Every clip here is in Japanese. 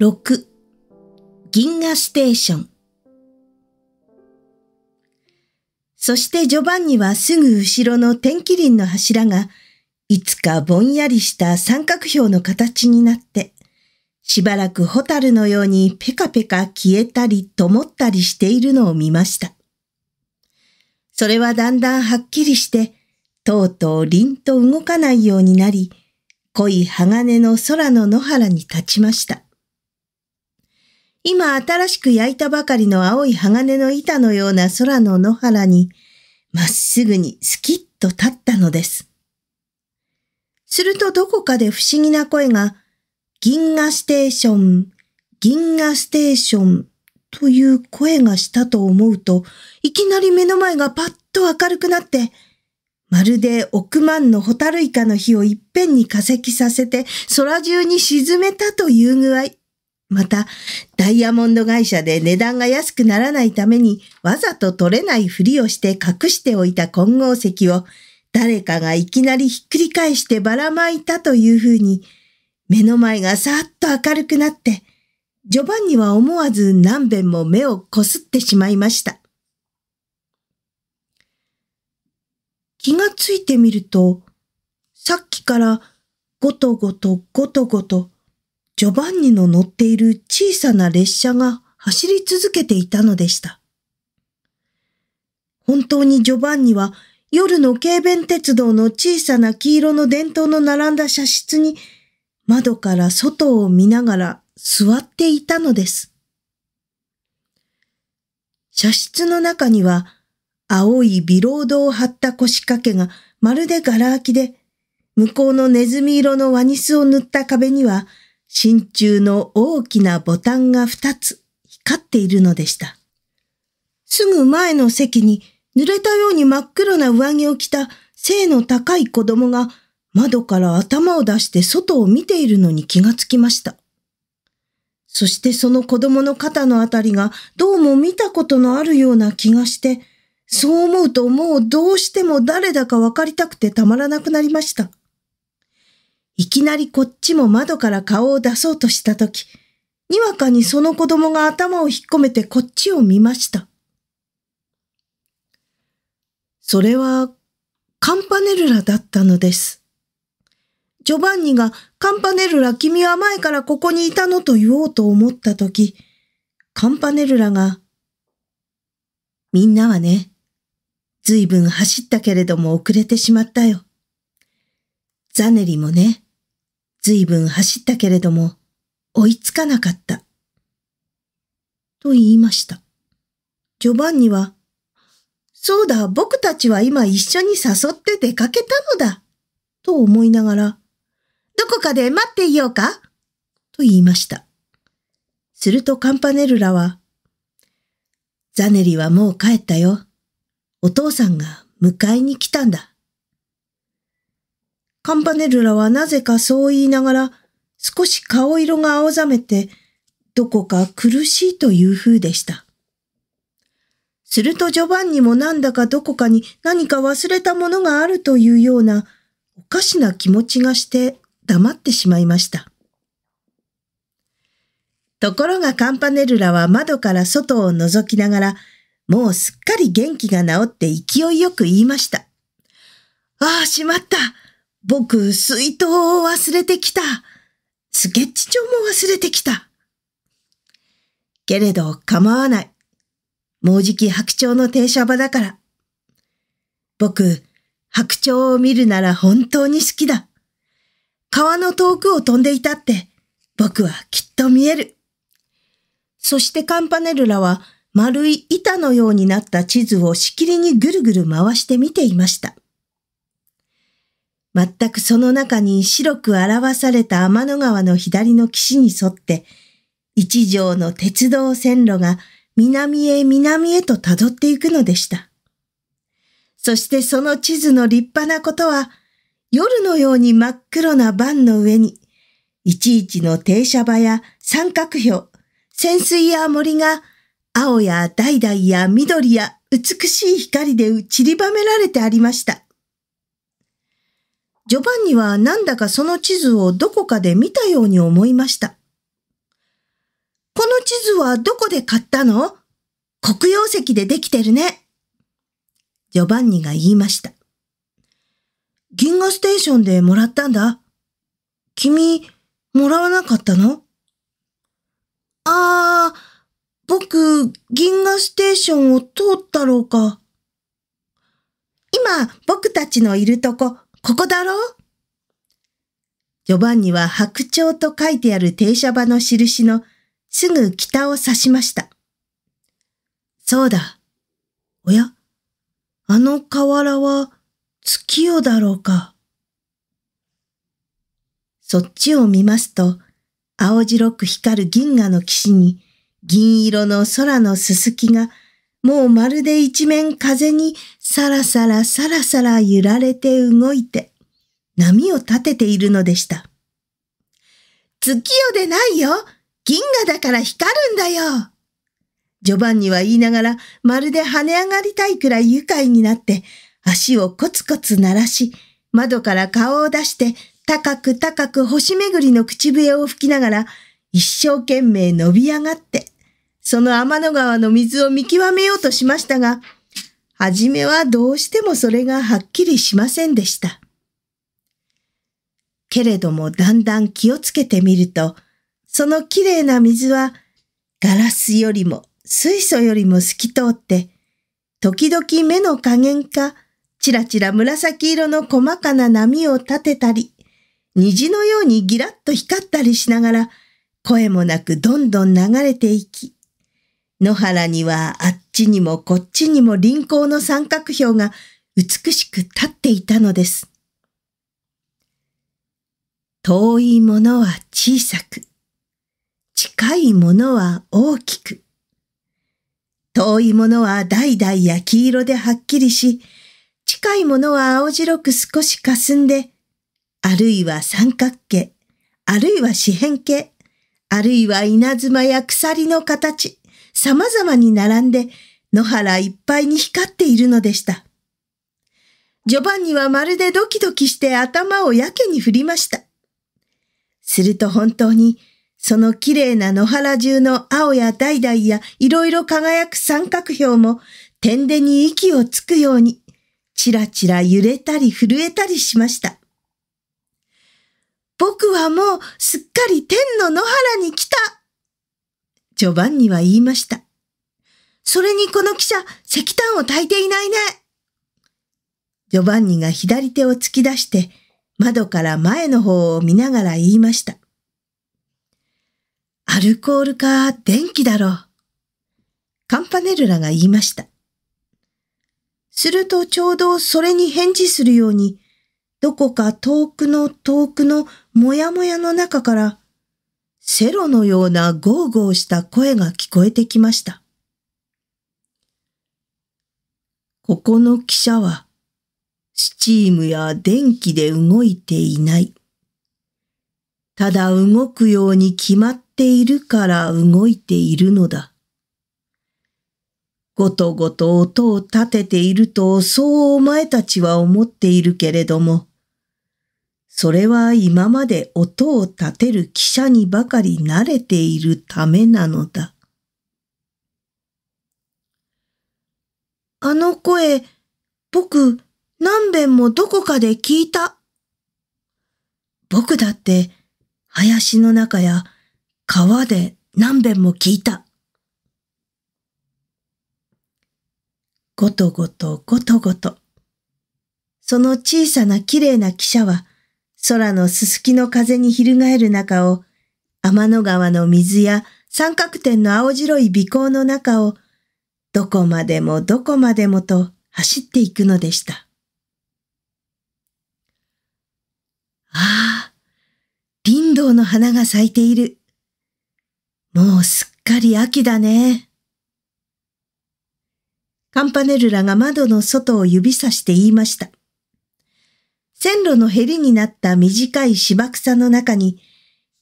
6銀河ステーションそしてジョバンニはすぐ後ろの天気輪の柱がいつかぼんやりした三角標の形になってしばらくホタルのようにペカペカ消えたり灯ったりしているのを見ました。それはだんだんはっきりしてとうとう凛と動かないようになり濃い鋼の空の野原に立ちました。今新しく焼いたばかりの青い鋼の板のような空の野原に、まっすぐにスキッと立ったのです。するとどこかで不思議な声が、銀河ステーション、銀河ステーションという声がしたと思うと、いきなり目の前がパッと明るくなって、まるで億万のホタルイカの火をいっぺんに化石させて空中に沈めたという具合。また、ダイヤモンド会社で値段が安くならないためにわざと取れないふりをして隠しておいた混合石を誰かがいきなりひっくり返してばらまいたというふうに、目の前がさーっと明るくなって、ジョバンニは思わず何べんも目をこすってしまいました。気がついてみると、さっきからごとごとごとごと、ジョバンニの乗っている小さな列車が走り続けていたのでした。本当にジョバンニは夜の軽便鉄道の小さな黄色の伝統の並んだ車室に窓から外を見ながら座っていたのです。車室の中には青いビロードを張った腰掛けがまるで柄空きで、向こうのネズミ色のワニスを塗った壁には真鍮の大きなボタンが2つ光っているのでした。すぐ前の席に濡れたように真っ黒な上着を着た背の高い子供が窓から頭を出して外を見ているのに気がつきました。そしてその子供の肩のあたりがどうも見たことのあるような気がして、そう思うともうどうしても誰だかわかりたくてたまらなくなりました。いきなりこっちも窓から顔を出そうとしたとき、にわかにその子供が頭を引っ込めてこっちを見ました。それはカンパネルラだったのです。ジョバンニがカンパネルラ君は前からここにいたのと言おうと思ったとき、カンパネルラが、みんなはね、ずいぶん走ったけれども遅れてしまったよ。ザネリもね、随分走ったけれども、追いつかなかった。と言いました。ジョバンニは、そうだ、僕たちは今一緒に誘って出かけたのだ、と思いながら、どこかで待っていようか、と言いました。するとカンパネルラは、ザネリはもう帰ったよ。お父さんが迎えに来たんだ。カンパネルラはなぜかそう言いながら、少し顔色が青ざめて、どこか苦しいという風でした。するとジョバンニもなんだかどこかに何か忘れたものがあるというようなおかしな気持ちがして黙ってしまいました。ところがカンパネルラは窓から外を覗きながら、もうすっかり元気が治って勢いよく言いました。ああ、しまった僕、水筒を忘れてきた。スケッチ帳も忘れてきた。けれど構わない。もうじき白鳥の停車場だから。僕、白鳥を見るなら本当に好きだ。川の遠くを飛んでいたって、僕はきっと見える。そしてカンパネルラは丸い板のようになった地図をしきりにぐるぐる回して見ていました。全くその中に白く表された天の川の左の岸に沿って、一条の鉄道線路が南へ南へと辿っていくのでした。そしてその地図の立派なことは、夜のように真っ黒な盤の上に、いちいちの停車場や三角標、潜水や森が、青や橙や緑や美しい光で散りばめられてありました。ジョバンニはなんだかその地図をどこかで見たように思いました。この地図はどこで買ったの黒曜石でできてるね。ジョバンニが言いました。銀河ステーションでもらったんだ。君、もらわなかったのああ、僕、銀河ステーションを通ったろうか。今、僕たちのいるとこ、ここだろう序盤には白鳥と書いてある停車場の印のすぐ北を指しました。そうだ。おやあの河原は月夜だろうか。そっちを見ますと、青白く光る銀河の岸に銀色の空のすすきがもうまるで一面風にさらさらさらさら揺られて動いて、波を立てているのでした。月夜でないよ銀河だから光るんだよジョバンニは言いながら、まるで跳ね上がりたいくらい愉快になって、足をコツコツ鳴らし、窓から顔を出して、高く高く星巡りの口笛を吹きながら、一生懸命伸び上がって、その天の川の水を見極めようとしましたが、はじめはどうしてもそれがはっきりしませんでした。けれどもだんだん気をつけてみると、そのきれいな水はガラスよりも水素よりも透き通って、時々目の加減か、ちらちら紫色の細かな波を立てたり、虹のようにギラッと光ったりしながら、声もなくどんどん流れていき、野原にはあっちにもこっちにも輪行の三角標が美しく立っていたのです。遠いものは小さく、近いものは大きく、遠いものは代々や黄色ではっきりし、近いものは青白く少し霞んで、あるいは三角形、あるいは四辺形、あるいは稲妻や鎖の形、様々に並んで野原いっぱいに光っているのでした。ジョバンニはまるでドキドキして頭をやけに振りました。すると本当に、その綺麗な野原中の青やイやイや色々輝く三角標も点でに息をつくように、ちらちら揺れたり震えたりしました。僕はもうすっかり天の野原に来たジョバンニは言いました。それにこの汽車、石炭を焚いていないね。ジョバンニが左手を突き出して、窓から前の方を見ながら言いました。アルコールか電気だろう。カンパネルラが言いました。するとちょうどそれに返事するように、どこか遠くの遠くのもやもやの中から、セロのようなゴーゴーした声が聞こえてきました。ここの汽車は、スチームや電気で動いていない。ただ動くように決まっているから動いているのだ。ごとごと音を立てているとそうお前たちは思っているけれども、それは今まで音を立てる汽車にばかり慣れているためなのだ。あの声、僕、何遍もどこかで聞いた。僕だって、林の中や川で何遍も聞いた。ごとごとごとごと。その小さな綺麗な汽車は、空のすすきの風に翻る中を、天の川の水や三角点の青白い微光の中を、どこまでもどこまでもと走っていくのでした。ああ、林道の花が咲いている。もうすっかり秋だね。カンパネルラが窓の外を指さして言いました。線路のへりになった短い芝草の中に、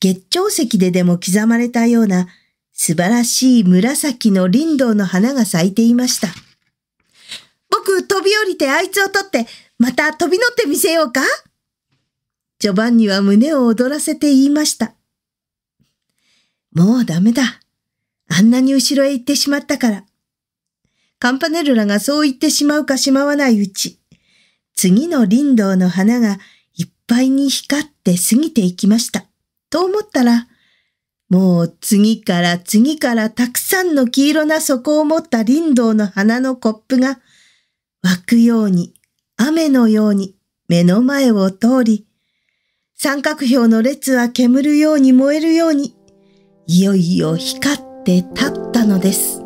月長石ででも刻まれたような素晴らしい紫の林道の花が咲いていました。僕、飛び降りてあいつを取って、また飛び乗ってみせようかジョバンニは胸を躍らせて言いました。もうダメだ。あんなに後ろへ行ってしまったから。カンパネルラがそう言ってしまうかしまわないうち、次の林道の花がいっぱいに光って過ぎていきました。と思ったら、もう次から次からたくさんの黄色な底を持った林道の花のコップが湧くように雨のように目の前を通り、三角標の列は煙るように燃えるように、いよいよ光って立ったのです。